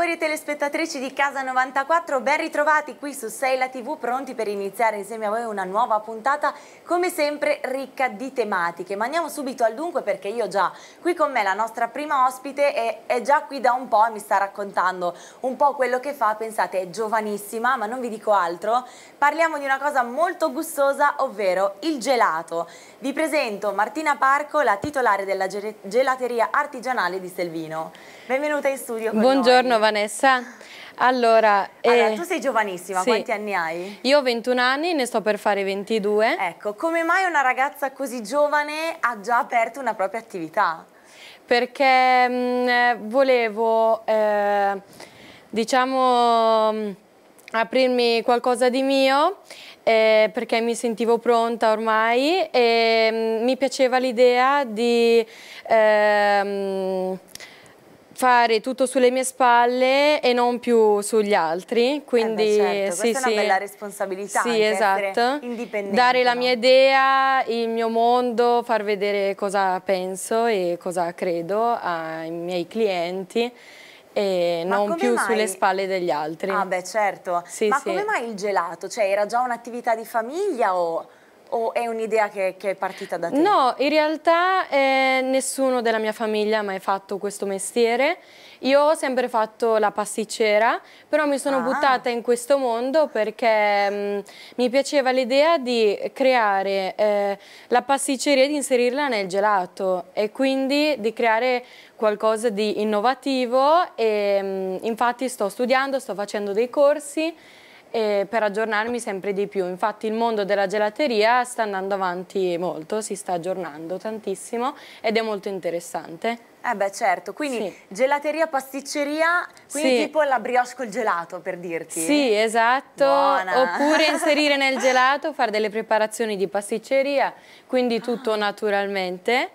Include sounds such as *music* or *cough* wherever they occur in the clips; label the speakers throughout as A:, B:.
A: telespettatori e telespettatrici di Casa 94, ben ritrovati qui su Seila TV, pronti per iniziare insieme a voi una nuova puntata, come sempre ricca di tematiche. Ma andiamo subito al dunque perché io già qui con me la nostra prima ospite è, è già qui da un po' e mi sta raccontando un po' quello che fa, pensate è giovanissima, ma non vi dico altro. Parliamo di una cosa molto gustosa, ovvero il gelato. Vi presento Martina Parco, la titolare della gelateria artigianale di Selvino. Benvenuta in studio Buongiorno noi. Vanessa.
B: Allora, allora eh, tu sei
A: giovanissima, sì. quanti anni
B: hai? Io ho 21 anni, ne sto per fare 22. Ecco, come mai una
A: ragazza così giovane ha già aperto una propria attività?
B: Perché mh, mm, eh, volevo, eh, diciamo, mm, aprirmi qualcosa di mio eh, perché mi sentivo pronta ormai e mh, mm, mi piaceva l'idea di... Ehm, fare tutto sulle mie spalle e non più sugli altri, eh quindi eh certo, sì, questa sì. è una bella responsabilità, sì, esatto. indipendente. Dare la mia idea, il mio mondo, far vedere cosa penso e cosa credo ai miei clienti e Ma non più mai? sulle spalle degli altri. Ah beh certo, sì, ma sì. come mai
A: il gelato? Cioè era già un'attività di famiglia o o è un'idea che, che, è partita da te?
B: No, in realtà eh, nessuno della mia famiglia ha mai fatto questo mestiere. Io ho sempre fatto la pasticcera, però mi sono ah. buttata in questo mondo perché mh, mm, mi piaceva l'idea di creare eh, la pasticceria e di inserirla nel gelato e quindi di creare qualcosa di innovativo e mh, mm, infatti sto studiando, sto facendo dei corsi e per aggiornarmi sempre di più. Infatti il mondo della gelateria sta andando avanti molto, si sta aggiornando tantissimo ed è molto interessante. Eh beh certo, quindi
A: sì. gelateria, pasticceria, quindi sì. tipo la brioche col gelato per dirti. Sì, esatto,
B: Buona. oppure inserire nel *laughs* gelato, fare delle preparazioni di pasticceria, quindi tutto ah. naturalmente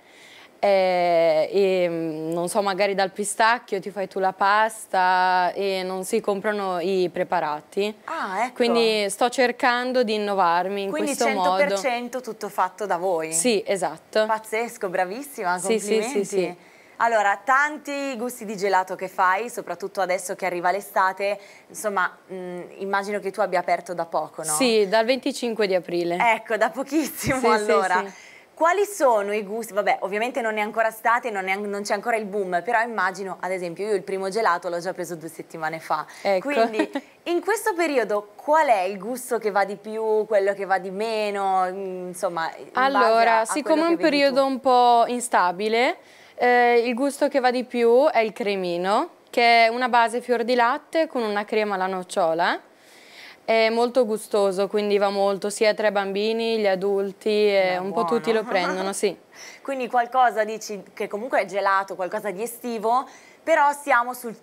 B: eh, e mm, non so, magari dal pistacchio ti fai tu la pasta e non si comprano i preparati.
A: Ah, ecco. Quindi
B: sto cercando di innovarmi in Quindi questo modo. Quindi
A: 100% tutto fatto da voi. Sì, esatto. Pazzesco, bravissima, sì, complimenti. Sì, sì, sì. Allora, tanti gusti di gelato che fai, soprattutto adesso che arriva l'estate, insomma, mh, mm, immagino che tu abbia aperto da poco, no? Sì, dal 25 di aprile. Ecco, da pochissimo sì, allora. Sì, sì. Quali sono i gusti? Vabbè, ovviamente non è ancora estate, non, non c'è ancora il boom, però immagino, ad esempio, io il primo gelato l'ho già preso due settimane fa. Ecco. Quindi, in questo periodo, qual è il gusto che va di più, quello che va di meno? Mm, insomma, in allora, siccome è un periodo
B: tu. un po' instabile, eh, il gusto che va di più è il cremino, che è una base fior di latte con una crema alla nocciola è molto gustoso, quindi va molto sia tra i bambini, gli adulti, e un buono. po' tutti lo prendono, sì.
A: *laughs* quindi qualcosa dici che comunque è gelato, qualcosa di estivo, però siamo sul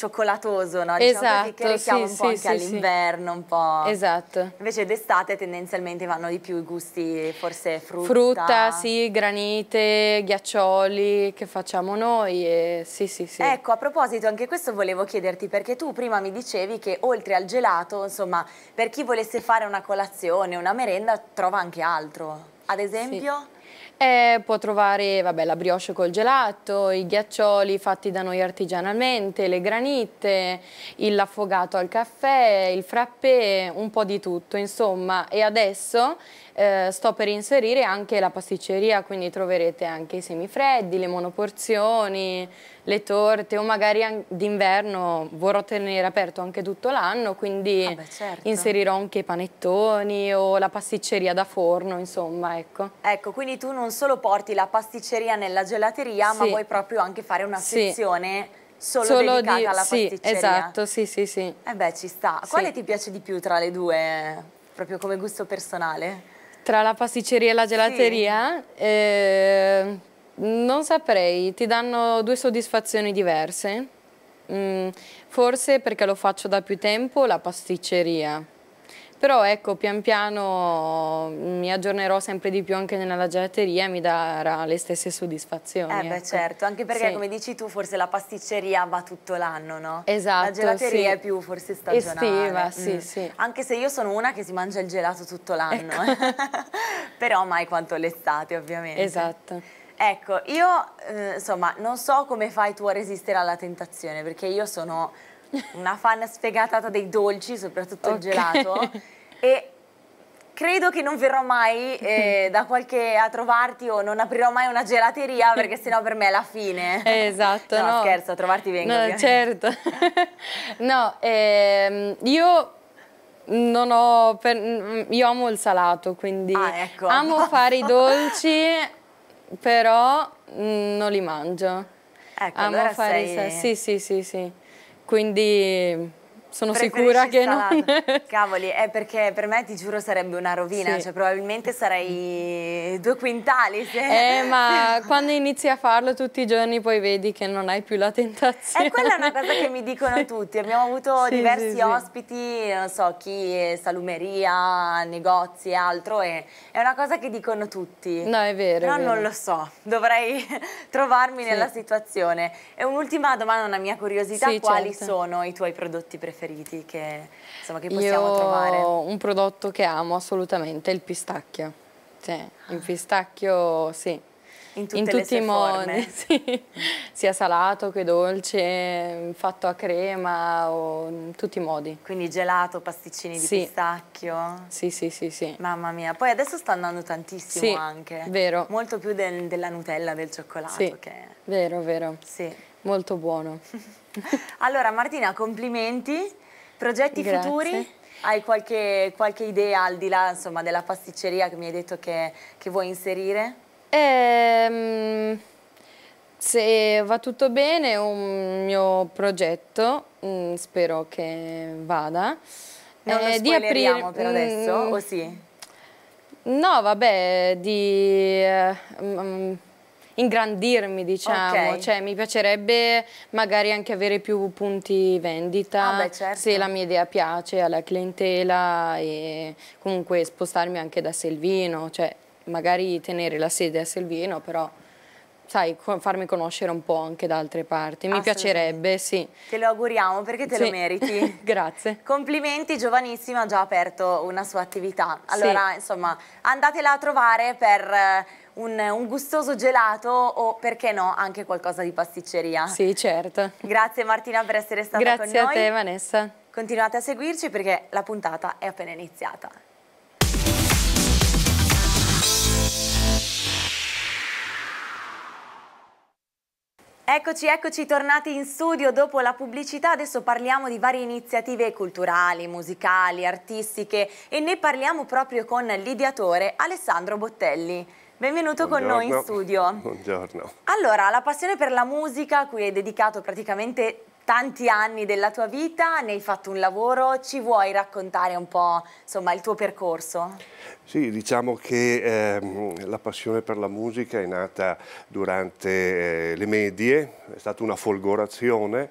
A: cioccolatoso, no? Diciamo che esatto, richiama sì, un po' sì, anche sì, all'inverno, un po'. Esatto. Invece d'estate tendenzialmente vanno di più i gusti forse frutta. Frutta, sì,
B: granite, ghiaccioli che facciamo noi e sì, sì, sì. Ecco,
A: a proposito, anche questo volevo chiederti perché tu prima mi dicevi che oltre al gelato, insomma, per chi volesse fare una colazione, una merenda, trova anche altro. Ad esempio? Sì.
B: Eh, può trovare vabbè, la brioche col gelato, i ghiaccioli fatti da noi artigianalmente, le granite, l'affogato al caffè, il frappè, un po' di tutto insomma e adesso eh, sto per inserire anche la pasticceria, quindi troverete anche i semifreddi, le monoporzioni, le torte o magari d'inverno vorrò tenere aperto anche tutto l'anno, quindi ah beh, certo. inserirò anche i panettoni o la pasticceria da forno, insomma, ecco.
A: Ecco, quindi tu non solo porti la pasticceria nella gelateria, sì. ma vuoi proprio anche fare una sì. sezione solo, solo dedicata di, alla sì, pasticceria. Esatto, sì, sì, sì. Eh beh, ci sta. Quale sì. ti piace di più tra le due, proprio come gusto personale?
B: Tra la pasticceria e la gelateria? Sì. Eh, non saprei, ti danno due soddisfazioni diverse. Mm, forse perché lo faccio da più tempo, la pasticceria. Però ecco, pian piano mm, mi aggiornerò sempre di più anche nella gelateria e mi darà le stesse soddisfazioni. Eh beh ecco. certo, anche perché sì. come
A: dici tu forse la pasticceria va tutto l'anno, no? Esatto. La gelateria sì. è più forse stagionale. Estiva, mm. sì, sì. Anche se io sono una che si mangia il gelato tutto l'anno, ecco. *laughs* però mai quanto l'estate ovviamente. Esatto. Ecco, io eh, insomma non so come fai tu a resistere alla tentazione perché io sono una fan sfegatata dei dolci, soprattutto okay. il gelato, *laughs* e credo che non verrò mai eh, *laughs* da qualche a trovarti o non aprirò mai una gelateria perché sennò per me è la fine. Esatto. no, no. scherzo, a trovarti vengo. No, ovviamente.
B: certo. *laughs* no, ehm, io non ho... Per, mm, io amo il salato, quindi ah, ecco. amo fare i dolci, però mm, non li mangio. Ecco, amo allora fare sei... i... Sì, sì, sì, sì quindi sono sicura che non...
C: *laughs*
A: Cavoli, è perché per me, ti giuro, sarebbe una rovina, sì. cioè probabilmente sarei due quintali se... Eh, ma
B: quando inizi a farlo tutti i giorni poi vedi che non hai più la
A: tentazione. E eh, quella è una cosa che mi dicono *laughs* tutti, abbiamo avuto sì, diversi sì, ospiti, non so, chi, è salumeria, negozi e altro, e è una cosa che dicono tutti. No, è vero. Però è vero. non lo so, dovrei *laughs* trovarmi nella situazione. E un'ultima domanda, una mia curiosità, quali certo. sono i tuoi prodotti preferiti? preferiti che, insomma, che possiamo Io trovare?
B: un prodotto che amo assolutamente è il pistacchio. Sì, il ah. pistacchio, sì. In, in tutti i modi, *laughs* sì. sia salato che dolce, fatto a crema o in tutti i modi. Quindi gelato, pasticcini sì. di
A: pistacchio? Sì, sì, sì, sì. Mamma mia, poi adesso sta andando tantissimo sì, anche. vero. Molto più del, della Nutella, del cioccolato. Sì, che...
B: vero, vero. Sì. Molto buono.
A: *laughs* allora Martina, complimenti, progetti Grazie. futuri? Hai qualche, qualche, idea al di là insomma, della pasticceria che mi hai detto che, che vuoi inserire?
B: Ehm, se va tutto bene un mio progetto, mm, spero che vada. Non eh, di aprire per adesso, mh, mm, o sì? No, vabbè, di... Uh, eh, mh, mm, ingrandirmi, diciamo. Okay. Cioè, mi piacerebbe magari anche avere più punti vendita, ah, beh, certo. se la mia idea piace alla clientela e comunque spostarmi anche da Selvino, cioè magari tenere la sede a Selvino, però sai, farmi conoscere un po' anche da altre parti. Mi piacerebbe, sì.
A: Te lo auguriamo perché te sì. lo meriti. *laughs* Grazie. Complimenti, giovanissima, ha già aperto una sua attività. Allora, sì. insomma, andatela a trovare per eh, un, un, gustoso gelato o perché no anche qualcosa di pasticceria. Sì, certo. Grazie Martina per essere stata Grazie con noi. Grazie a te Vanessa. Continuate a seguirci perché la puntata è appena iniziata. Eccoci, eccoci tornati in studio dopo la pubblicità, adesso parliamo di varie iniziative culturali, musicali, artistiche e ne parliamo proprio con l'ideatore Alessandro Bottelli. Benvenuto Buongiorno. con noi in studio.
D: Buongiorno.
A: Allora, la passione per la musica, a cui hai dedicato praticamente tanti anni della tua vita, ne hai fatto un lavoro, ci vuoi raccontare un po' insomma, il tuo percorso?
D: Sì, diciamo che eh, la passione per la musica è nata durante eh, le medie, è stata una folgorazione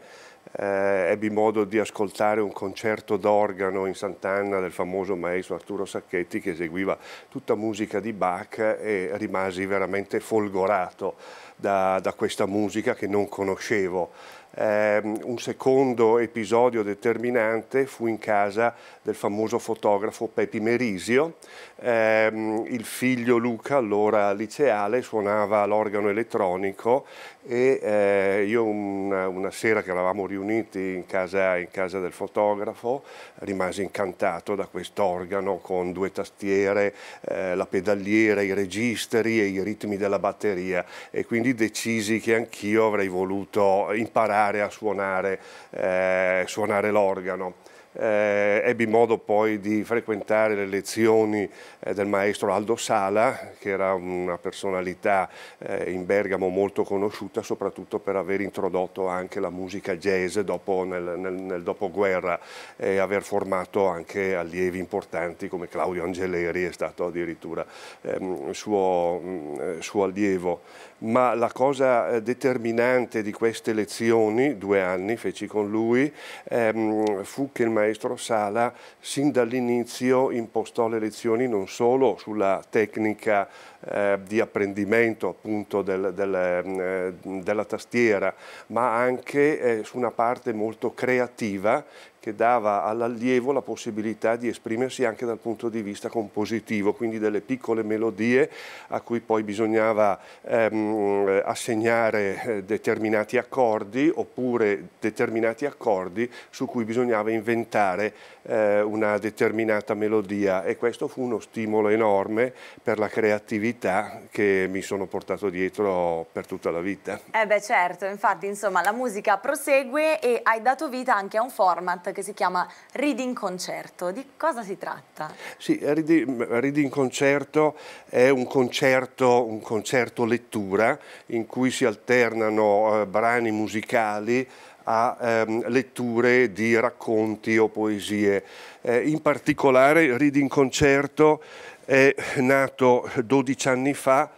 D: eh, ebbi modo di ascoltare un concerto d'organo in Sant'Anna del famoso maestro Arturo Sacchetti che eseguiva tutta musica di Bach e rimasi veramente folgorato da, da questa musica che non conoscevo. Ehm, un secondo episodio determinante fu in casa del famoso fotografo Pepi Merisio. Ehm, il figlio Luca, allora liceale, suonava l'organo elettronico e eh, io una, una, sera che eravamo riuniti in casa, in casa del fotografo rimasi incantato da quest'organo con due tastiere, eh, la pedaliera, i registri e i ritmi della batteria e quindi decisi che anch'io avrei voluto imparare imparare a suonare, eh, suonare l'organo. Eh, ebbi modo poi di frequentare le lezioni eh, del maestro Aldo Sala, che era una personalità eh, in Bergamo molto conosciuta, soprattutto per aver introdotto anche la musica jazz dopo, nel, nel, nel, dopoguerra e aver formato anche allievi importanti come Claudio Angeleri, è stato addirittura ehm, suo, mh, mm, eh, suo, allievo ma la cosa eh, determinante di queste lezioni, due anni feci con lui, ehm, fu che il maestro Sala sin dall'inizio impostò le lezioni non solo sulla tecnica eh, di apprendimento appunto del, del, ehm, eh, della tastiera, ma anche eh, su una parte molto creativa che dava all'allievo la possibilità di esprimersi anche dal punto di vista compositivo, quindi delle piccole melodie a cui poi bisognava ehm, assegnare eh, determinati accordi oppure determinati accordi su cui bisognava inventare eh, una determinata melodia e questo fu uno stimolo enorme per la creatività che mi sono portato dietro per tutta la vita.
A: Eh beh certo, infatti insomma la musica prosegue e hai dato vita anche a un format che si chiama Reading Concerto. Di cosa si tratta?
D: Sì, Reading Concerto è un concerto, un concerto lettura in cui si alternano eh, brani musicali a ehm, letture di racconti o poesie. Eh, in particolare Reading Concerto è nato 12 anni fa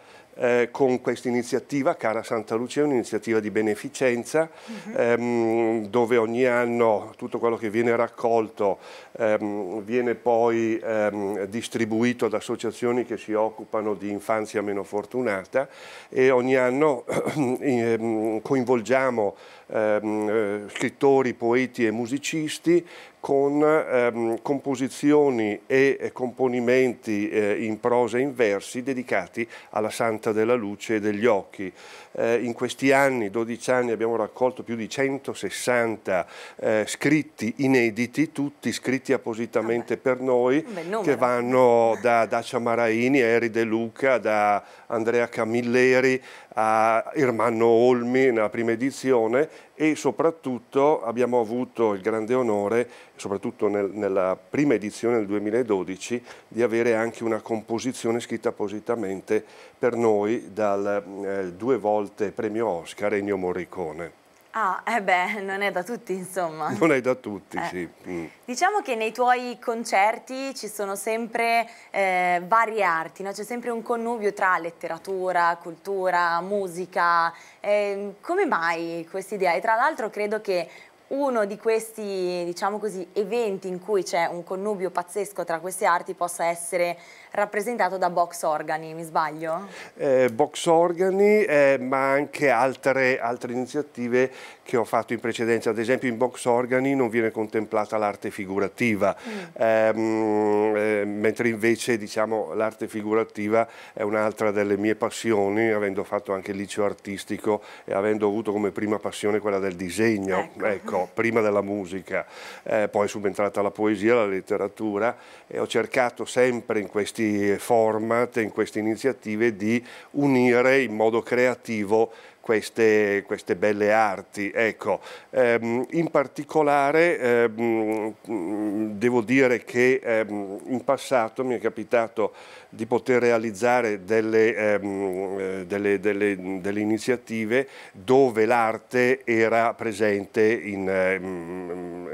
D: eh, con questa iniziativa, Cara Santa Lucia, un'iniziativa di beneficenza uh mhm. -huh. ehm, dove ogni anno tutto quello che viene raccolto ehm, viene poi ehm, distribuito ad associazioni che si occupano di infanzia meno fortunata e ogni anno *clears throat* ehm, coinvolgiamo ehm, eh, scrittori, poeti e musicisti con ehm, composizioni e componimenti eh, in prosa e in versi dedicati alla Santa della Luce e degli Occhi. Eh, in questi anni, 12 anni, abbiamo raccolto più di 160 eh, scritti inediti, tutti scritti appositamente ah per noi, che vanno da Dacia Maraini a Eri De Luca, da Andrea Camilleri a Irmanno Olmi nella prima edizione e soprattutto abbiamo avuto il grande onore, soprattutto nel, nella prima edizione del 2012, di avere anche una composizione scritta appositamente per noi dal eh, due volte premio Oscar Ennio Morricone.
A: Ah, eh beh, *laughs* non è da tutti, insomma. Non è
D: da tutti, eh. sì. Mm.
A: Diciamo che nei tuoi concerti ci sono sempre eh, varie arti, no? c'è sempre un connubio tra letteratura, cultura, musica. Eh, come mai questa idea? E tra l'altro credo che uno di questi, diciamo così, eventi in cui c'è un connubio pazzesco tra queste arti possa essere rappresentato da Box Organi, mi sbaglio?
D: Eh, box Organi, eh, ma anche altre, altre iniziative che ho fatto in precedenza. Ad esempio in Box Organi non viene contemplata l'arte figurativa, mm. ehm, eh, mentre invece diciamo, l'arte figurativa è un'altra delle mie passioni, avendo fatto anche il liceo artistico e avendo avuto come prima passione quella del disegno, ecco, ecco prima della musica. Eh, poi subentrata la poesia, la letteratura e ho cercato sempre in questi questi format, in queste iniziative di unire in modo creativo queste, queste belle arti. Ecco, ehm, in particolare ehm, devo dire che ehm, in passato mi è capitato di poter realizzare delle, ehm, eh, delle, delle, delle iniziative dove l'arte era presente in, ehm,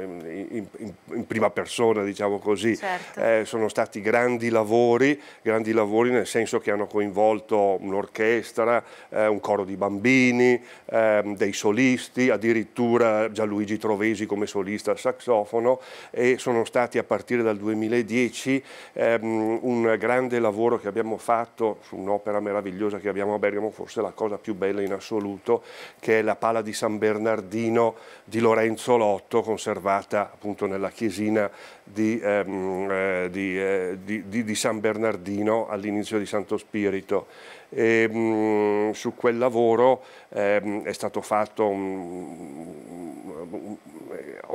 D: in, in, in, prima persona, diciamo così. Certo. Eh, sono stati grandi lavori, grandi lavori nel senso che hanno coinvolto un'orchestra, eh, un coro di bambini, Pasolini, ehm, dei solisti, addirittura Gianluigi Trovesi come solista al saxofono e sono stati a partire dal 2010 ehm, un grande lavoro che abbiamo fatto su un'opera meravigliosa che abbiamo a Bergamo, forse la cosa più bella in assoluto, che è la pala di San Bernardino di Lorenzo Lotto, conservata appunto nella chiesina di, ehm, eh, di, eh, di, di San Bernardino all'inizio di Santo Spirito. E, ehm, mh, su quel lavoro ehm, è stato fatto un,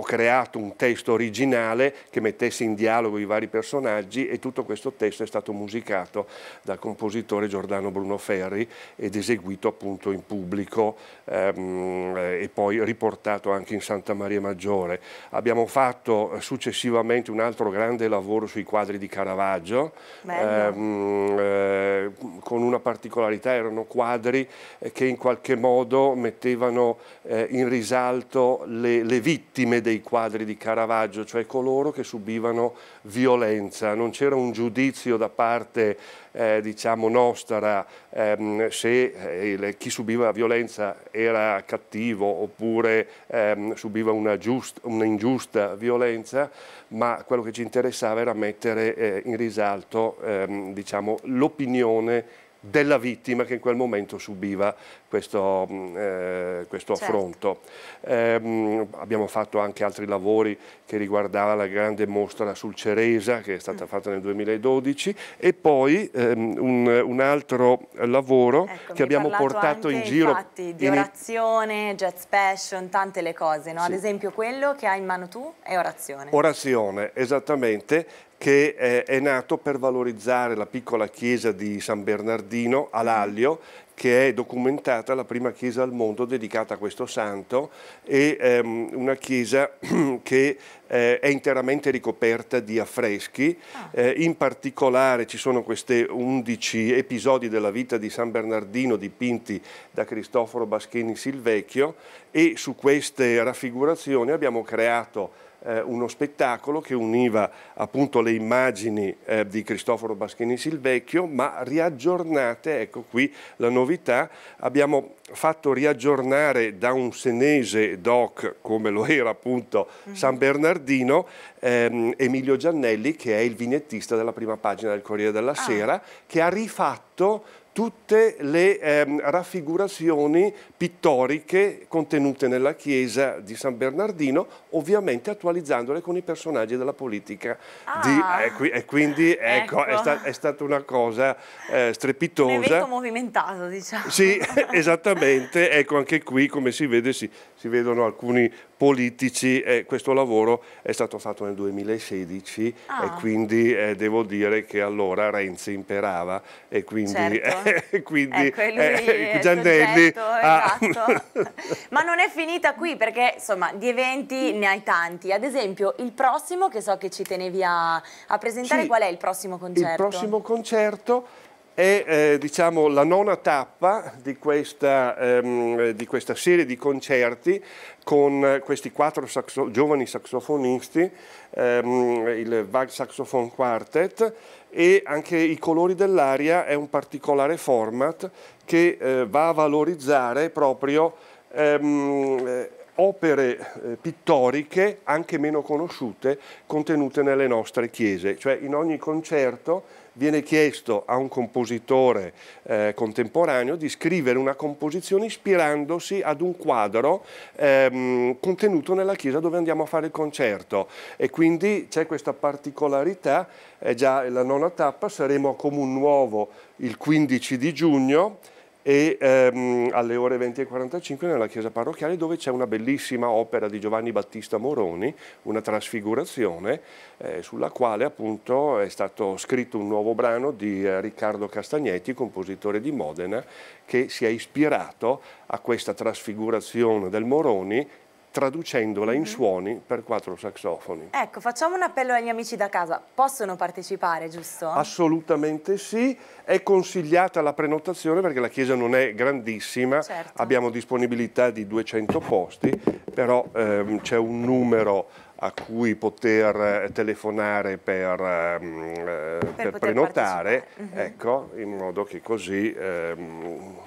D: creato un testo originale che mettesse in dialogo i vari personaggi e tutto questo testo è stato musicato dal compositore Giordano Bruno Ferri ed eseguito appunto in pubblico ehm, e poi riportato anche in Santa Maria Maggiore. Abbiamo fatto successivamente un altro grande lavoro sui quadri di Caravaggio ehm, eh, con una particolarità, erano quadri eh, che in qualche modo mettevano eh, in risalto le, le vittime dei dei quadri di Caravaggio, cioè coloro che subivano violenza. Non c'era un giudizio da parte eh, diciamo nostra ehm, se eh, chi subiva violenza era cattivo oppure ehm, subiva una, giust, una, ingiusta violenza, ma quello che ci interessava era mettere eh, in risalto ehm, diciamo, l'opinione della vittima che in quel momento subiva questo, mm, eh, questo certo. affronto. Eh, abbiamo fatto anche altri lavori che riguardava la grande mostra sul Ceresa che è stata mm. fatta nel 2012 e poi ehm, un, un, altro lavoro ecco, che abbiamo portato in giro. Infatti, di
A: orazione, in... jazz passion, tante le cose, no? sì. ad esempio quello che hai in mano tu è orazione.
D: Orazione, esattamente, che eh, è nato per valorizzare la piccola chiesa di San Bernardino a Laglio, che è documentata la prima chiesa al mondo dedicata a questo santo e ehm, una chiesa *clears throat* che eh, è interamente ricoperta di affreschi, ah. eh, in particolare ci sono questi 11 episodi della vita di San Bernardino dipinti da Cristoforo Baschini Silvecchio e su queste raffigurazioni abbiamo creato eh, uno spettacolo che univa appunto le immagini eh, di Cristoforo Baschini Silvecchio, ma riaggiornate, ecco qui la novità, abbiamo fatto riaggiornare da un senese doc, come lo era appunto mm. San Bernardino, ehm, Emilio Giannelli, che è il vignettista della prima pagina del Corriere della ah. Sera, che ha rifatto tutte le ehm, raffigurazioni pittoriche contenute nella chiesa di San Bernardino, ovviamente attualizzandole con i personaggi della politica. Ah, di, eh, qui, e quindi *laughs* ecco, ecco. È, sta, è, stata una cosa eh, strepitosa. Un evento
A: movimentato, diciamo. Sì, *laughs*
D: esattamente, ecco anche qui come si vede si, si vedono alcuni politici e questo lavoro è stato fatto nel 2016 ah. e quindi eh, devo dire che allora Renzi imperava e quindi, *laughs* certo. eh, quindi ecco, eh, *laughs* Giannelli soggetto,
A: esatto. *laughs* ma non è finita qui perché insomma di eventi ne hai tanti ad esempio il prossimo che so che ci tenevi a, a presentare sì. qual è il prossimo concerto? il prossimo
D: concerto è eh, diciamo, la nona tappa di questa, ehm, di questa, serie di concerti con questi quattro saxo giovani saxofonisti, ehm, il Vag Saxophone Quartet e anche i colori dell'aria è un particolare format che eh, va a valorizzare proprio ehm, eh, opere eh, pittoriche anche meno conosciute contenute nelle nostre chiese, cioè in ogni concerto viene chiesto a un compositore eh, contemporaneo di scrivere una composizione ispirandosi ad un quadro ehm, contenuto nella chiesa dove andiamo a fare il concerto e quindi c'è questa particolarità, è già la nona tappa, saremo a Comun Nuovo il 15 di giugno e ehm, alle ore 20.45 nella chiesa parrocchiale dove c'è una bellissima opera di Giovanni Battista Moroni, una trasfigurazione eh, sulla quale appunto è stato scritto un nuovo brano di eh, Riccardo Castagnetti, compositore di Modena, che si è ispirato a questa trasfigurazione del Moroni traducendola in mhm. suoni per quattro saxofoni.
A: Ecco, facciamo un appello agli amici da casa, possono partecipare, giusto?
D: Assolutamente sì, è consigliata la prenotazione perché la chiesa non è grandissima, certo. abbiamo disponibilità di 200 posti, però ehm, c'è un numero a cui poter eh, telefonare per, ehm, eh, per, per poter prenotare, mhm. ecco, in modo che così... Ehm,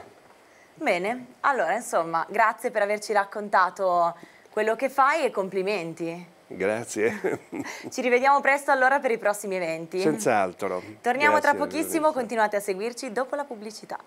A: Bene, allora insomma, grazie per averci raccontato quello che fai e complimenti.
D: Grazie.
A: *laughs* Ci rivediamo presto allora per i prossimi eventi.
D: Senz'altro. Torniamo Grazie, tra pochissimo,
A: continuate a seguirci dopo la pubblicità.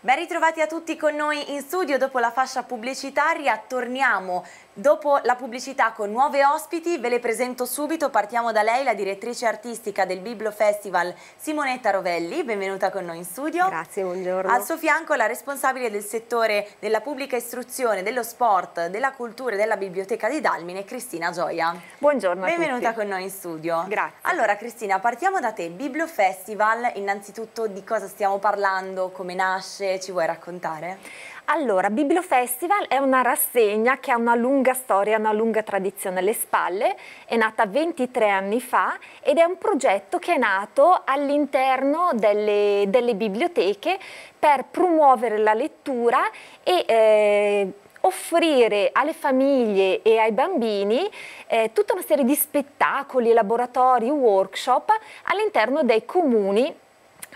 A: Ben ritrovati a tutti con noi in studio dopo la fascia pubblicitaria, torniamo Dopo la pubblicità con nuove ospiti ve le presento subito, partiamo da lei, la direttrice artistica del Biblo Festival Simonetta Rovelli, benvenuta con noi in studio. Grazie, buongiorno. Al suo fianco la responsabile del settore della pubblica istruzione, dello sport, della cultura e della biblioteca di Dalmine, Cristina Gioia. Buongiorno Benvenuta con noi in studio. Grazie. Allora Cristina, partiamo da te, Biblo Festival, innanzitutto di cosa
E: stiamo parlando, come nasce, ci vuoi raccontare? Allora, Biblio Festival è una rassegna che ha una lunga storia, una lunga tradizione alle spalle, è nata 23 anni fa ed è un progetto che è nato all'interno delle, delle, biblioteche per promuovere la lettura e eh, offrire alle famiglie e ai bambini eh, tutta una serie di spettacoli, laboratori, workshop all'interno dei comuni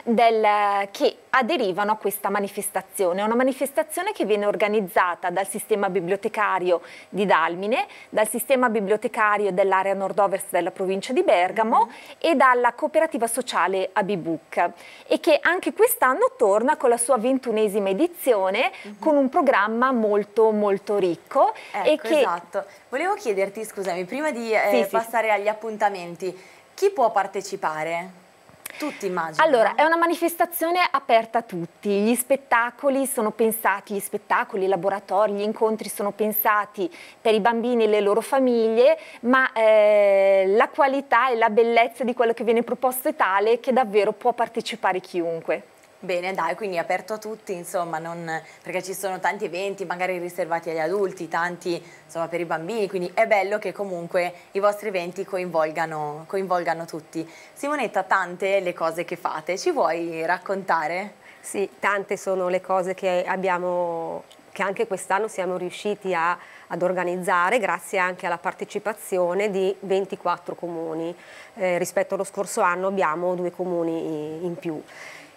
E: del, che aderivano a questa manifestazione. È una manifestazione che viene organizzata dal sistema bibliotecario di Dalmine, dal sistema bibliotecario dell'area nord-ovest della provincia di Bergamo e dalla cooperativa sociale Abibook e che anche quest'anno torna con la sua ventunesima edizione uh con un programma molto molto ricco. Ecco, che... esatto.
A: Volevo chiederti, scusami, prima di eh, sì, passare agli
E: appuntamenti, chi può partecipare? Tutti immagino. Allora, è una manifestazione aperta a tutti. Gli spettacoli sono pensati, gli spettacoli, i laboratori, gli incontri sono pensati per i bambini e le loro famiglie, ma eh, la qualità e la bellezza di quello che viene proposto è tale che davvero può partecipare chiunque.
A: Bene, dai, quindi aperto a tutti, insomma, non, perché ci sono tanti eventi magari riservati agli adulti, tanti insomma, per i bambini, quindi è bello che comunque i vostri eventi coinvolgano, coinvolgano tutti. Simonetta, tante le cose che fate, ci vuoi raccontare?
C: Sì, tante sono le cose che abbiamo che anche quest'anno siamo riusciti a, ad organizzare grazie anche alla partecipazione di 24 comuni. Eh, rispetto allo scorso anno abbiamo due comuni in più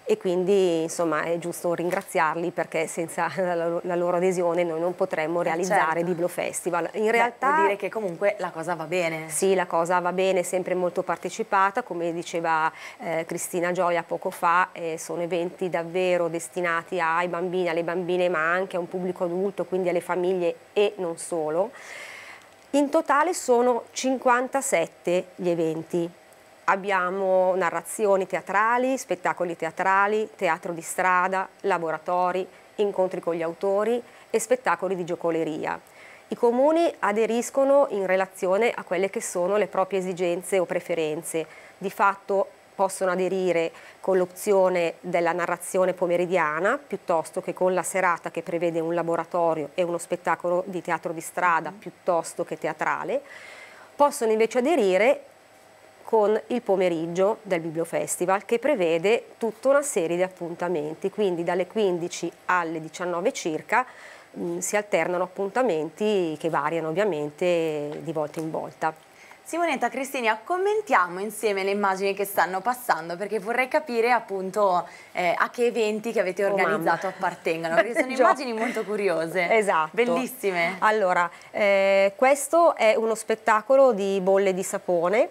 C: e quindi insomma è giusto ringraziarli perché senza *laughs* la, loro adesione noi non potremmo eh, realizzare certo. Diblo Festival. In realtà... Beh, vuol dire che comunque la cosa va bene. Sì, la cosa va bene, sempre molto partecipata, come diceva eh, Cristina Gioia poco fa, eh, sono eventi davvero destinati ai bambini, alle bambine, ma anche a un pubblico adulto, quindi alle famiglie e non solo. In totale sono 57 gli eventi abbiamo narrazioni teatrali, spettacoli teatrali, teatro di strada, laboratori, incontri con gli autori e spettacoli di giocoleria. I comuni aderiscono in relazione a quelle che sono le proprie esigenze o preferenze. Di fatto possono aderire con l'opzione della narrazione pomeridiana piuttosto che con la serata che prevede un laboratorio e uno spettacolo di teatro di strada piuttosto che teatrale. Possono invece aderire con il pomeriggio del Bibliofestival che prevede tutta una serie di appuntamenti, quindi dalle 15 alle 19 circa mh, mm, si alternano appuntamenti che variano ovviamente di volta in volta. Simonetta, Cristina,
A: commentiamo insieme le immagini che stanno passando perché vorrei capire appunto eh,
C: a che eventi che avete oh, organizzato oh, appartengono, *laughs* perché sono immagini
A: molto curiose. Esatto. Bellissime.
C: Allora, eh, questo è uno spettacolo di bolle di sapone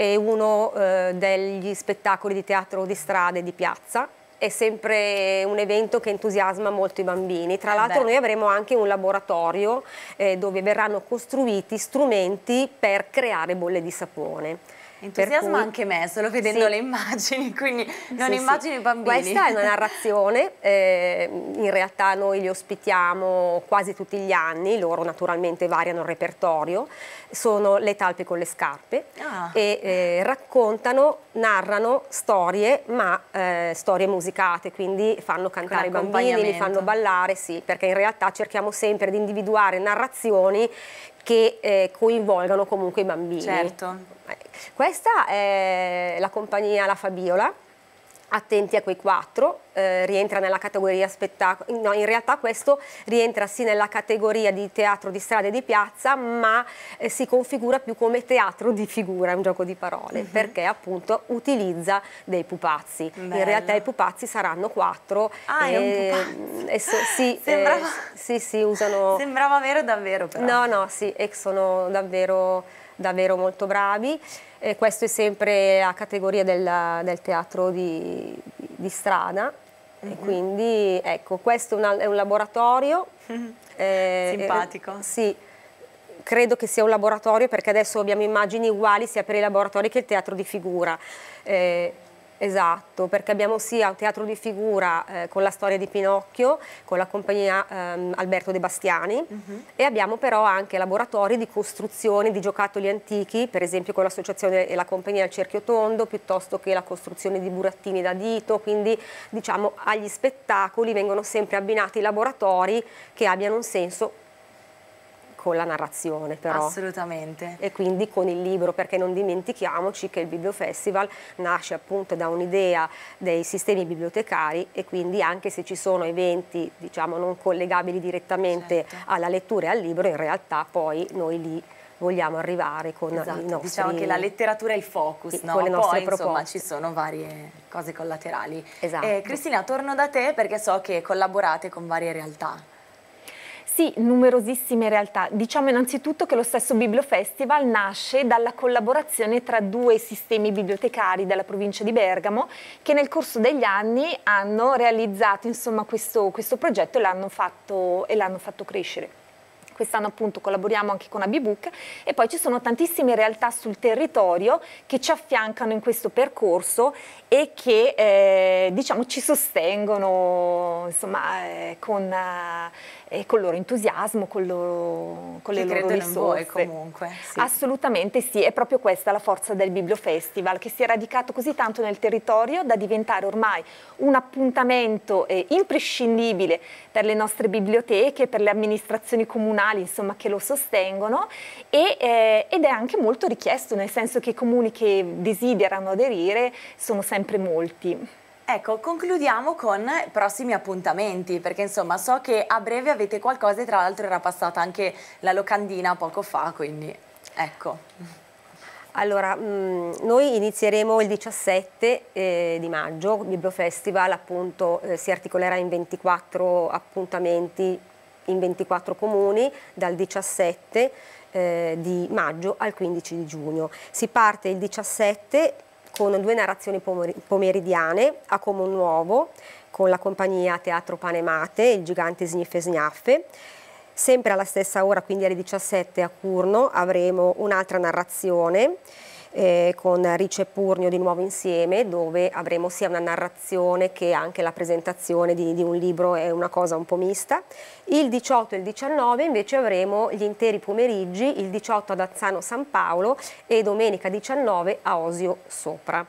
C: è uno eh, degli spettacoli di teatro di strada e di piazza. È sempre un evento che entusiasma molto i bambini. Tra eh l'altro noi avremo anche un laboratorio eh, dove verranno costruiti strumenti per creare bolle di sapone. Entusiasma cui... anche me, solo vedendo sì. le
A: immagini, quindi non sì, immagino sì. i bambini. Questa è una
C: narrazione, eh, in realtà noi li ospitiamo quasi tutti gli anni, loro naturalmente variano il repertorio, sono le talpe con le scarpe ah. e eh, raccontano, narrano storie, ma eh, storie musicate, quindi fanno cantare i bambini, li fanno ballare, sì, perché in realtà cerchiamo sempre di individuare narrazioni che eh, coinvolgano comunque i bambini. Certo. Eh, questa è la compagnia La Fabiola, attenti a quei quattro, eh, rientra nella categoria spettacolo, no in realtà questo rientra sì nella categoria di teatro di strada e di piazza ma eh, si configura più come teatro di figura, è un gioco di parole mm -hmm. perché appunto utilizza dei pupazzi, Bello. in realtà i pupazzi saranno quattro ah, e, eh, e so, sì, *laughs* eh, Sembrava... eh, sì, sì, usano...
A: Sembrava vero davvero però. No,
C: no, sì, e sono davvero davvero molto bravi. E eh, questo è sempre la categoria del, del teatro di, di strada. Mm -hmm. E mhm. quindi ecco, questo è un, è un laboratorio. Mm -hmm. eh, Simpatico. Eh, sì, credo che sia un laboratorio perché adesso abbiamo immagini uguali sia per i laboratori che il teatro di figura. Eh, Esatto, perché abbiamo sia un teatro di figura eh, con la storia di Pinocchio, con la compagnia ehm, Alberto De Bastiani uh mhm. -huh. e abbiamo però anche laboratori di costruzione di giocattoli antichi, per esempio con l'associazione e la compagnia al Cerchio Tondo, piuttosto che la costruzione di burattini da dito, quindi diciamo agli spettacoli vengono sempre abbinati laboratori che abbiano un senso con la narrazione però. Assolutamente. E quindi con il libro, perché non dimentichiamoci che il Bibliofestival nasce appunto da un'idea dei sistemi bibliotecari e quindi anche se ci sono eventi diciamo non collegabili direttamente certo. alla lettura e al libro, in realtà poi noi lì vogliamo arrivare con esatto, i nostri... Diciamo che la
A: letteratura è il focus, sì, no? con le nostre Poi, proposte. insomma ci
C: sono varie cose collaterali. Esatto.
A: Eh, Cristina, torno da te perché so che collaborate con varie realtà
E: sì, numerosissime realtà. Diciamo innanzitutto che lo stesso Bibliofestival nasce dalla collaborazione tra due sistemi bibliotecari della provincia di Bergamo che nel corso degli anni hanno realizzato insomma, questo, questo, progetto e l'hanno fatto, fatto crescere quest'anno appunto collaboriamo anche con Abibook e poi ci sono tantissime realtà sul territorio che ci affiancano in questo percorso e che eh, diciamo ci sostengono insomma eh, con eh, eh, il loro entusiasmo, con, loro, con le loro risorse. Voi, comunque. Sì. Assolutamente sì, è proprio questa la forza del Biblio Festival che si è radicato così tanto nel territorio da diventare ormai un appuntamento eh, imprescindibile per le nostre biblioteche, per le amministrazioni comunali insomma, che lo sostengono e, eh, ed è anche molto richiesto, nel senso che i comuni che desiderano aderire sono sempre molti. Ecco,
A: concludiamo con i prossimi appuntamenti, perché insomma so che a breve avete qualcosa e tra l'altro era passata anche la locandina poco fa, quindi ecco.
C: Allora, mh, mm, noi inizieremo il 17 eh, di maggio, Biblio Festival appunto eh, si articolerà in 24 appuntamenti in 24 comuni dal 17 eh, di maggio al 15 di giugno. Si parte il 17 con due narrazioni pomeridiane a Nuovo con la compagnia Teatro Panemate il gigante Sniffe Snaffe. Sempre alla stessa ora, quindi alle 17 a Curno, avremo un'altra narrazione eh, con Rice Purnio di nuovo insieme dove avremo sia una narrazione che anche la presentazione di, di un libro, è una cosa un po' mista. Il 18 e il 19 invece avremo gli interi pomeriggi, il 18 ad Azzano San Paolo e domenica 19 a Osio Sopra.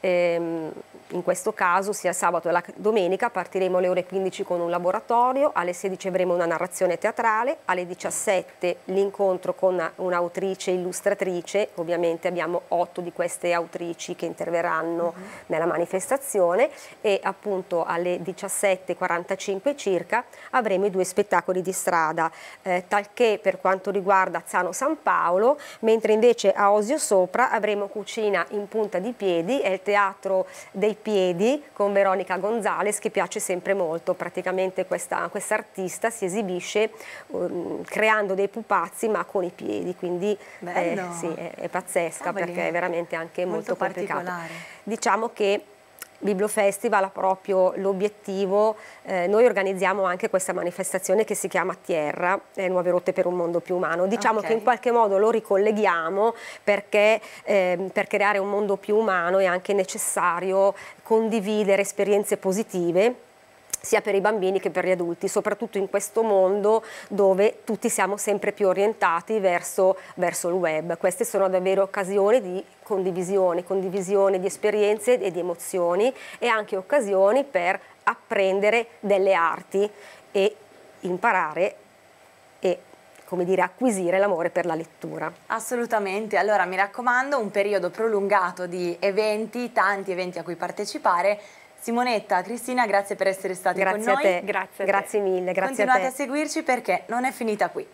C: Ehm, in questo caso sia il sabato che la domenica partiremo alle ore 15 con un laboratorio, alle 16 avremo una narrazione teatrale, alle 17 l'incontro con un'autrice illustratrice, ovviamente abbiamo otto di queste autrici che interverranno uh mm-hmm. -huh. nella manifestazione e appunto alle 17.45 circa avremo i due spettacoli di strada, eh, talché per quanto riguarda Zano San Paolo, mentre invece a Osio Sopra avremo Cucina in punta di piedi, è il teatro dei Piedi con Veronica Gonzales che piace sempre molto, praticamente questa artista si esibisce um, creando dei pupazzi ma con i piedi, quindi eh, sì, è, è, pazzesca Cavoli. perché è veramente anche molto, molto complicato. Diciamo che Bibliofestival ha proprio l'obiettivo, eh, noi organizziamo anche questa manifestazione che si chiama Tierra, eh, Nuove Rotte per un Mondo più Umano. Diciamo okay. che in qualche modo lo ricolleghiamo perché eh, per creare un mondo più umano è anche necessario condividere esperienze positive sia per i bambini che per gli adulti, soprattutto in questo mondo dove tutti siamo sempre più orientati verso, verso il web. Queste sono davvero occasioni di condivisione, condivisione di esperienze e di emozioni e anche occasioni per apprendere delle arti e imparare e come dire, acquisire l'amore per la lettura.
A: Assolutamente, allora mi raccomando un periodo prolungato di eventi, tanti eventi a cui partecipare, Simonetta, Cristina, grazie per essere stati grazie con noi. Grazie a te. Grazie, grazie mille. Grazie Continuate a, a seguirci perché non è finita qui.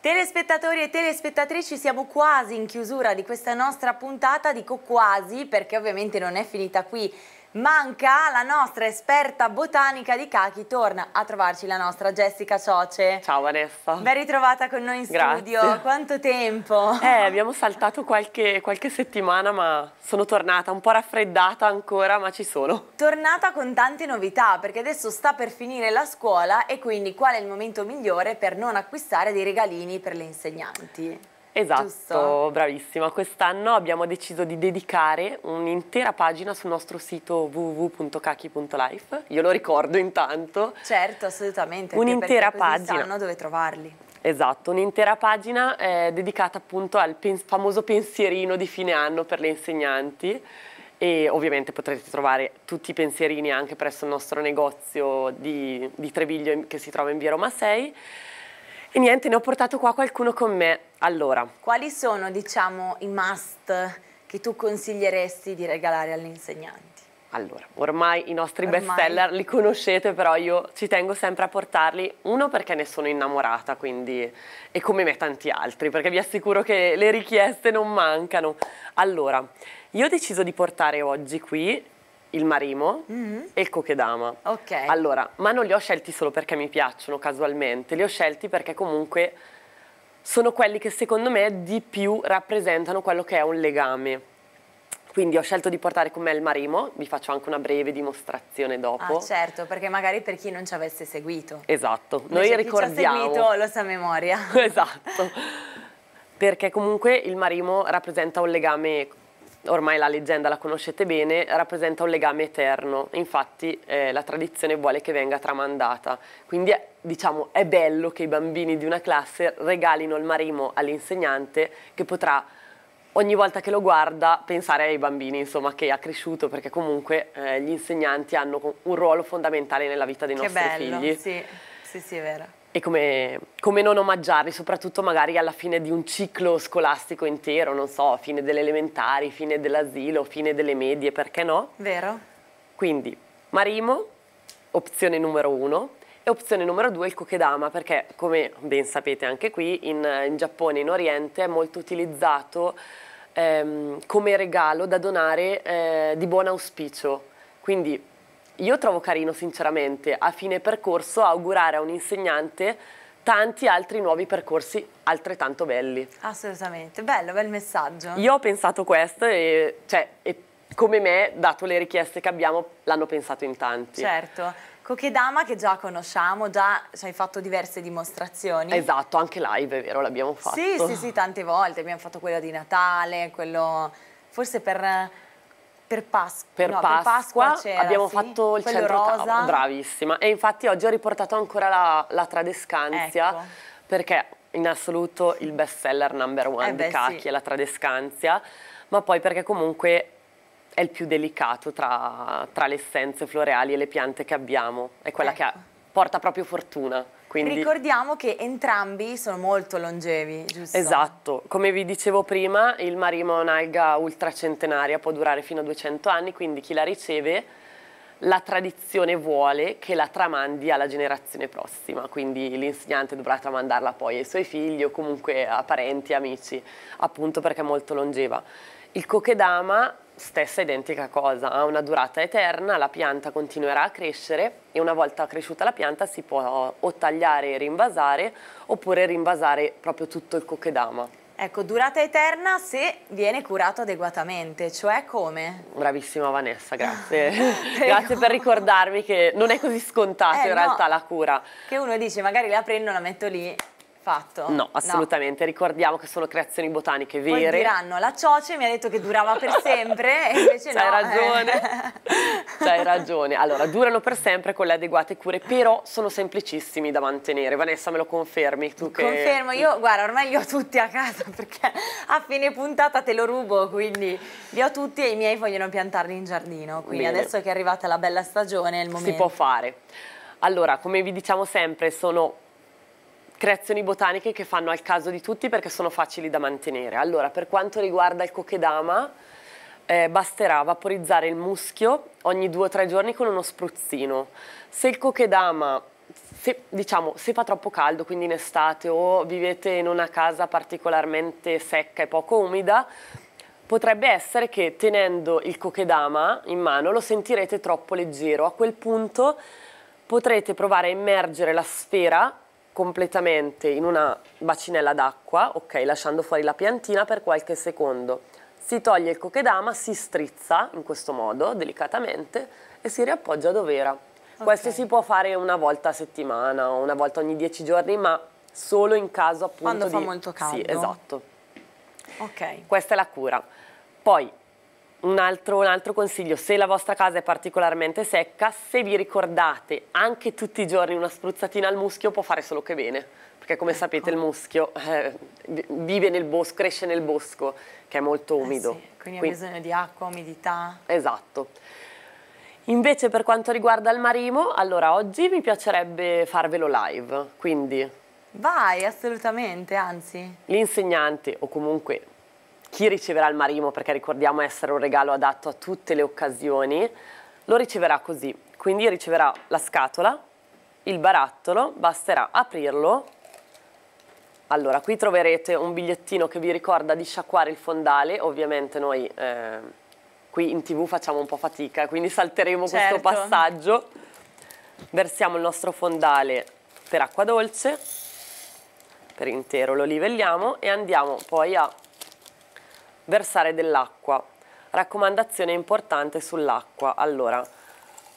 A: Telespettatori e telespettatrici, siamo quasi in chiusura di questa nostra puntata, dico quasi perché ovviamente non è finita qui. Manca la nostra esperta botanica di Cachi, torna a trovarci la nostra
F: Jessica Cioce. Ciao Vanessa. Ben ritrovata con noi in studio, quanto tempo? Eh, abbiamo saltato qualche, qualche settimana ma sono tornata, un po' raffreddata ancora ma ci sono.
A: Tornata con tante novità perché adesso sta per finire la scuola e quindi qual è il momento migliore per non acquistare dei regalini per le insegnanti?
F: Esatto, Giusto. bravissima. Quest'anno abbiamo deciso di dedicare un'intera pagina sul nostro sito www.cachi.life. Io lo ricordo intanto. Certo, assolutamente.
A: Un'intera pagina. Sanno dove trovarli.
F: Esatto, un'intera pagina eh, dedicata appunto al pens famoso pensierino di fine anno per le insegnanti e ovviamente potrete trovare tutti i pensierini anche presso il nostro negozio di, di Treviglio che si trova in via Roma 6 e niente, ne ho portato qua qualcuno con me. Allora. Quali sono,
A: diciamo, i must che tu consiglieresti di regalare agli insegnanti?
F: Allora, ormai i nostri ormai. bestseller li conoscete, però io ci tengo sempre a portarli, uno perché ne sono innamorata, quindi, e come me tanti altri, perché vi assicuro che le richieste non mancano. Allora, io ho deciso di portare oggi qui il marimo mm -hmm. e il kokedama. Ok. Allora, ma non li ho scelti solo perché mi piacciono casualmente, li ho scelti perché comunque sono quelli che secondo me di più rappresentano quello che è un legame. Quindi ho scelto di portare con me il marimo, vi faccio anche una breve dimostrazione dopo. Ah
A: certo, perché magari per chi non ci avesse seguito.
F: Esatto, Invece noi ricordiamo. Chi ci ha seguito
A: lo sa a memoria. *laughs* esatto,
F: perché comunque il marimo rappresenta un legame ormai la leggenda la conoscete bene, rappresenta un legame eterno, infatti eh, la tradizione vuole che venga tramandata, quindi diciamo è bello che i bambini di una classe regalino il marimo all'insegnante che potrà ogni volta che lo guarda pensare ai bambini insomma, che ha cresciuto perché comunque eh, gli insegnanti hanno un ruolo fondamentale nella vita dei che nostri bello, figli. Sì, sì, sì, è vero e come, come, non omaggiarli, soprattutto magari alla fine di un ciclo scolastico intero, non so, fine delle elementari, fine dell'asilo, fine delle medie, perché no? Vero. Quindi, Marimo, opzione numero uno, e opzione numero due il kokedama, perché come ben sapete anche qui, in, in Giappone, in Oriente, è molto utilizzato ehm, come regalo da donare eh, di buon auspicio. Quindi io trovo carino sinceramente a fine percorso augurare a un insegnante tanti altri nuovi percorsi altrettanto belli.
A: Assolutamente, bello, bel messaggio. Io ho
F: pensato questo e, cioè, e come me, dato le richieste che abbiamo, l'hanno pensato in tanti.
A: Certo. Kokedama che già conosciamo, già ci hai fatto diverse dimostrazioni. Esatto,
F: anche live, è vero, l'abbiamo fatto. Sì, sì, sì,
A: tante volte. Abbiamo fatto quello di Natale, quello forse per per, Pas per, no, Pasqua, per Pasqua abbiamo sì?
F: fatto il centro rosa. Tavolo, bravissima. E infatti oggi ho riportato ancora la, la Tradescanzia, ecco. perché in assoluto il best seller number one eh beh, di Cacchi sì. è la Tradescanzia, ma poi perché comunque è il più delicato tra, tra le essenze floreali e le piante che abbiamo, è quella ecco. che porta proprio fortuna. Quindi...
A: Ricordiamo che entrambi sono molto longevi, giusto?
F: Esatto, come vi dicevo prima il marimo è un'alga ultracentenaria, può durare fino a 200 anni, quindi chi la riceve la tradizione vuole che la tramandi alla generazione prossima, quindi l'insegnante dovrà tramandarla poi ai suoi figli o comunque a parenti, amici, appunto perché è molto longeva. Il kokedama stessa identica cosa, ha una durata eterna, la pianta continuerà a crescere e una volta cresciuta la pianta si può o tagliare e rinvasare oppure rinvasare proprio tutto il cocchedama.
A: Ecco, durata eterna se viene curato adeguatamente, cioè come?
F: Bravissima Vanessa, grazie. *laughs* *laughs* grazie per ricordarmi che non è così scontato eh, in realtà no, la cura.
A: Che uno dice magari la prendo, la metto lì fatto? No, assolutamente.
F: No. Ricordiamo che sono creazioni botaniche vere. Poi diranno,
A: la cioce mi ha detto che durava per *laughs* sempre e invece C'hai no. ragione.
F: *laughs* C'hai ragione. Allora, durano per sempre con le adeguate cure, però sono semplicissimi da mantenere. Vanessa, me lo confermi? Tu che... Confermo.
A: Io, guarda, ormai li ho tutti a casa *laughs* perché a fine puntata te lo rubo, quindi li ho tutti e i miei vogliono piantarli in giardino. Quindi Bene. adesso che è
F: arrivata la bella stagione è il momento. Si può fare. Allora, come vi diciamo sempre, sono creazioni botaniche che fanno al caso di tutti perché sono facili da mantenere. Allora, per quanto riguarda il kokedama, eh, basterà vaporizzare il muschio ogni due o tre giorni con uno spruzzino. Se il kokedama se, diciamo, se, fa troppo caldo, quindi in estate, o vivete in una casa particolarmente secca e poco umida, potrebbe essere che tenendo il kokedama in mano lo sentirete troppo leggero. A quel punto potrete provare a immergere la sfera completamente in una bacinella d'acqua, ok, lasciando fuori la piantina per qualche secondo. Si toglie il kokedama, si strizza in questo modo, delicatamente, e si riappoggia dove era.
D: Okay. Questo si
F: può fare una volta a settimana o una volta ogni dieci giorni, ma solo in caso appunto Quando di... fa molto caldo. Sì, esatto. Ok. Questa è la cura. Poi un altro, un altro, consiglio, se la vostra casa è particolarmente secca, se vi ricordate anche tutti i giorni una spruzzatina al muschio può fare solo che bene, perché come ecco. sapete il muschio eh, vive nel bosco, cresce nel bosco che è molto eh umido. Eh sì, quindi, quindi ha bisogno di acqua, umidità. Esatto. Invece per quanto riguarda il marimo, allora oggi mi piacerebbe farvelo live, quindi...
A: Vai, assolutamente, anzi.
F: L'insegnante o comunque chi riceverà il marimo, perché ricordiamo essere un regalo adatto a tutte le occasioni, lo riceverà così. Quindi riceverà la scatola, il barattolo, basterà aprirlo. Allora, qui troverete un bigliettino che vi ricorda di sciacquare il fondale, ovviamente noi eh, qui in tv facciamo un po' fatica, quindi salteremo certo. questo passaggio. Versiamo il nostro fondale per acqua dolce, per intero lo livelliamo e andiamo poi a Versare dell'acqua. Raccomandazione importante sull'acqua. Allora,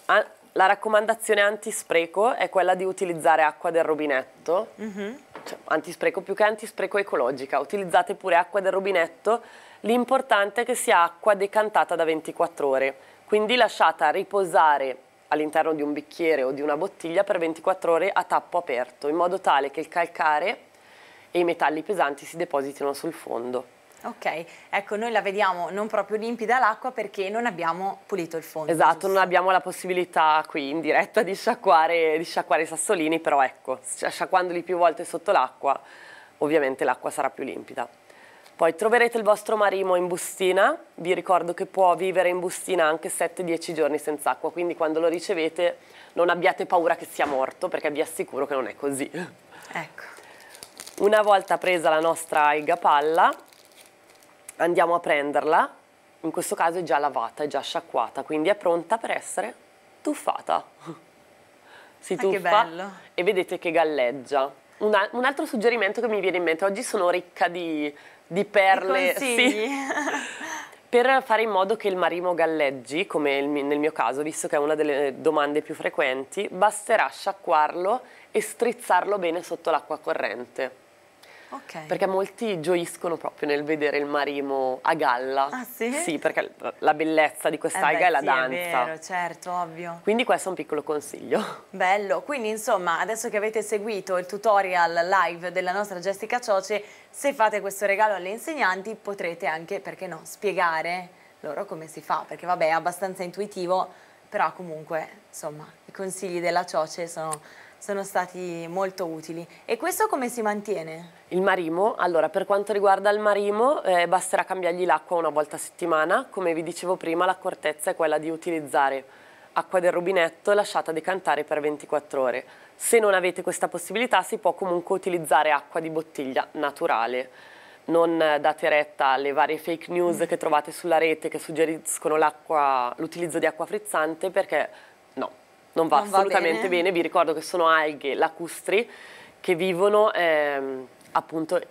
F: la raccomandazione antispreco è quella di utilizzare acqua del rubinetto. Mm-hmm. Cioè, antispreco più che antispreco ecologica. Utilizzate pure acqua del rubinetto. L'importante è che sia acqua decantata da 24 ore. Quindi lasciata riposare all'interno di un bicchiere o di una bottiglia per 24 ore a tappo aperto, in modo tale che il calcare e i metalli pesanti si depositino sul fondo.
A: Ok, ecco noi la vediamo non proprio limpida l'acqua perché non abbiamo pulito il fondo. Esatto, giusto?
F: non abbiamo la possibilità qui in diretta di sciacquare, di sciacquare i sassolini, però ecco, sciacquandoli più volte sotto l'acqua, ovviamente l'acqua sarà più limpida. Poi troverete il vostro marimo in bustina, vi ricordo che può vivere in bustina anche 7-10 giorni senza acqua, quindi quando lo ricevete non abbiate paura che sia morto perché vi assicuro che non è così. Ecco. Una volta presa la nostra alga palla andiamo a prenderla, in questo caso è già lavata, è già sciacquata, quindi è pronta per essere tuffata. *laughs* Si ah, tuffa ah, e vedete che galleggia. Una, un altro suggerimento che mi viene in mente, oggi sono ricca di, di perle. Sì. *laughs* per fare in modo che il marimo galleggi, come il, nel mio caso, visto che è una delle domande più frequenti, basterà sciacquarlo e strizzarlo bene sotto l'acqua corrente. Okay. Perché molti gioiscono proprio nel vedere il marimo a galla. Ah sì? Sì, perché la bellezza di quest'alga eh è la sì, danza. È vero,
A: certo, ovvio.
F: Quindi questo è un piccolo consiglio.
A: *laughs* Bello, quindi insomma adesso che avete seguito il tutorial live della nostra Jessica Cioce, se fate questo regalo alle insegnanti potrete anche, perché no, spiegare loro come si fa, perché vabbè è abbastanza intuitivo, però comunque insomma i consigli della Cioce sono sono stati molto utili. E questo come si mantiene?
F: Il marimo, allora per quanto riguarda il marimo eh, basterà cambiargli l'acqua una volta a settimana, come vi dicevo prima l'accortezza è quella di utilizzare acqua del rubinetto lasciata decantare per 24 ore. Se non avete questa possibilità si può comunque utilizzare acqua di bottiglia naturale. Non eh, date retta alle varie fake news che trovate sulla rete che suggeriscono l'utilizzo di acqua frizzante perché no, non va non assolutamente va bene. bene. Vi ricordo che sono alghe lacustri che vivono ehm, appunto,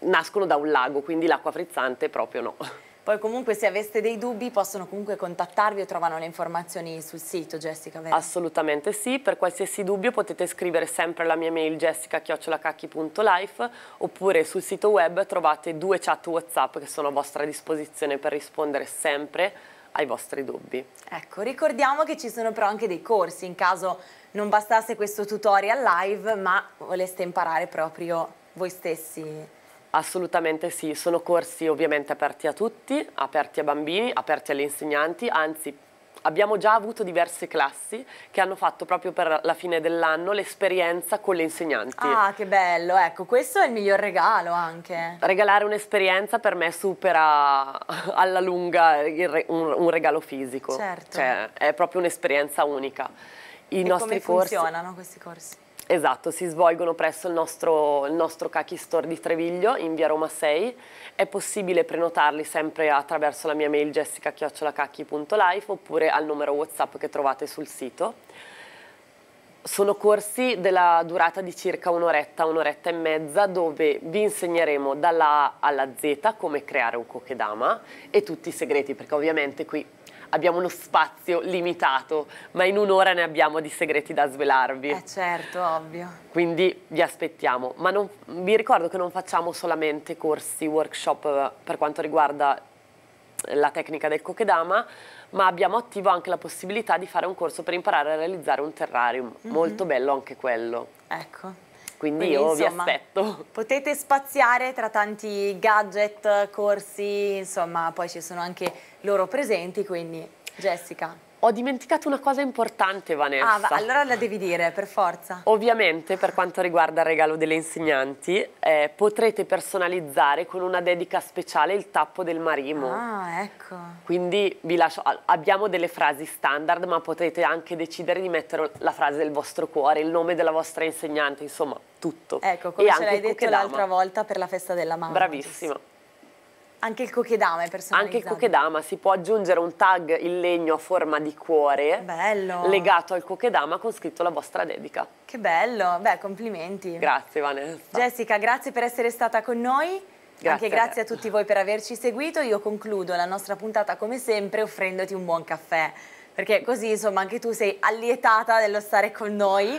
F: nascono da un lago, quindi l'acqua frizzante proprio no. *laughs*
A: Poi comunque se aveste dei dubbi possono comunque contattarvi o trovano le informazioni
F: sul sito Jessica, vero? Assolutamente sì, per qualsiasi dubbio potete scrivere sempre la mia mail jessica.cacchi.life oppure sul sito web trovate due chat Whatsapp che sono a vostra disposizione per rispondere sempre ai vostri dubbi.
A: Ecco, ricordiamo che ci sono però anche dei corsi in caso non bastasse questo tutorial live, ma voleste imparare proprio voi stessi.
F: Assolutamente sì, sono corsi ovviamente aperti a tutti, aperti a bambini, aperti agli insegnanti, anzi Abbiamo già avuto diverse classi che hanno fatto proprio per la fine dell'anno l'esperienza con le insegnanti. Ah,
A: che bello, ecco, questo è il miglior regalo anche.
F: Regalare un'esperienza per me supera *laughs* alla lunga un, un, regalo fisico. Certo. Cioè, è proprio un'esperienza unica. I e nostri come corsi... funzionano
A: questi corsi?
F: Esatto, si svolgono presso il nostro, il nostro Kaki Store di Treviglio in via Roma 6. È possibile prenotarli sempre attraverso la mia mail jessicachiocciolacacchi.life oppure al numero WhatsApp che trovate sul sito. Sono corsi della durata di circa un'oretta, un'oretta e mezza dove vi insegneremo dalla A alla Z come creare un kokedama e tutti i segreti perché ovviamente qui abbiamo uno spazio limitato, ma in un'ora ne abbiamo di segreti da svelarvi. Eh certo, ovvio. Quindi vi aspettiamo, ma non, vi ricordo che non facciamo solamente corsi, workshop per quanto riguarda la tecnica del kokedama, ma abbiamo attivo anche la possibilità di fare un corso per imparare a realizzare un terrarium, mm -hmm. molto bello anche quello. Ecco. Quindi, Quindi io insomma, vi aspetto.
A: Potete spaziare tra tanti gadget, corsi, insomma, poi ci sono anche loro presenti, quindi Jessica. Ho dimenticato
F: una cosa importante, Vanessa. Ah, allora la devi dire, per forza. Ovviamente, per quanto riguarda il regalo delle insegnanti, eh, potrete personalizzare con una dedica speciale il tappo del marimo. Ah, ecco. Quindi vi lascio... Abbiamo delle frasi standard, ma potete anche decidere di mettere la frase del vostro cuore, il nome della vostra insegnante, insomma, tutto. Ecco, come e ce l'hai detto l'altra
A: volta per la festa della mamma. Bravissima.
F: Anche il kokedama è personalizzato. Anche il kokedama, si può aggiungere un tag in legno a forma di cuore. Bello. Legato al kokedama con scritto la vostra dedica.
A: Che bello, beh complimenti. Grazie Vanessa. Jessica, grazie per essere stata con noi. Grazie Anche grazie a, tutti voi per averci seguito. Io concludo la nostra puntata come sempre offrendoti un buon caffè perché così insomma anche tu sei allietata dello stare con noi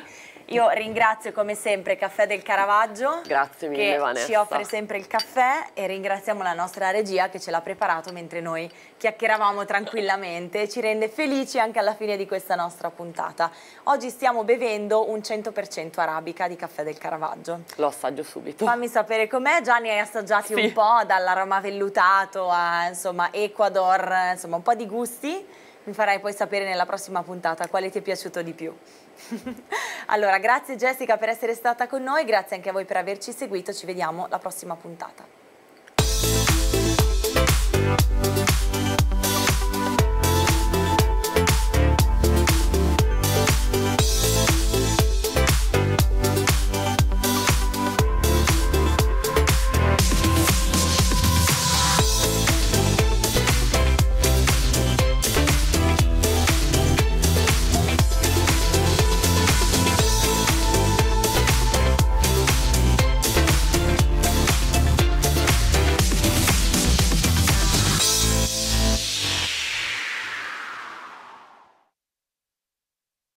A: io ringrazio come sempre Caffè del Caravaggio.
F: Grazie mille che Vanessa. ci offre
A: sempre il caffè e ringraziamo la nostra regia che ce l'ha preparato mentre noi chiacchieravamo tranquillamente. Ci rende felici anche alla fine di questa nostra puntata. Oggi stiamo bevendo un 100% arabica di Caffè del
F: Caravaggio. Lo assaggio subito. Fammi
A: sapere com'è. Gianni, hai assaggiato sì. un po' dall'aroma vellutato a insomma Ecuador, insomma un po' di gusti mi farai poi sapere nella prossima puntata quale ti è piaciuto di più. *laughs* allora, grazie Jessica per essere stata con noi, grazie anche a voi per averci seguito, ci vediamo la prossima puntata.